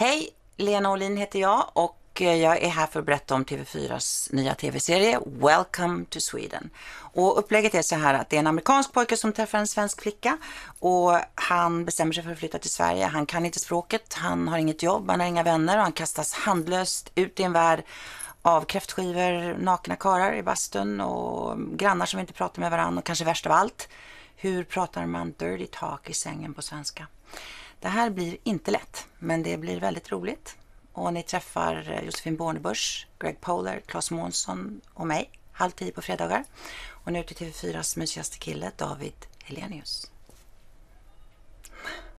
Hej, Lena Olin heter jag och eh, jag är här för att berätta om TV4s nya tv-serie Welcome to Sweden. Och upplägget är så här att det är en amerikansk pojke som träffar en svensk flicka och han bestämmer sig för att flytta till Sverige. Han kan inte språket, han har inget jobb, han har inga vänner och han kastas handlöst ut i en värld av kräftskivor, nakna karar i bastun och grannar som inte pratar med varandra och kanske värst av allt. Hur pratar man dirty talk i sängen på svenska? Det här blir inte lätt, men det blir väldigt roligt. Och ni träffar eh, Josefin Bornebusch, Greg Poler, Claes Månsson och mig halv tio på fredagar. Och nu till TV4s mysigaste kille, David Helenius.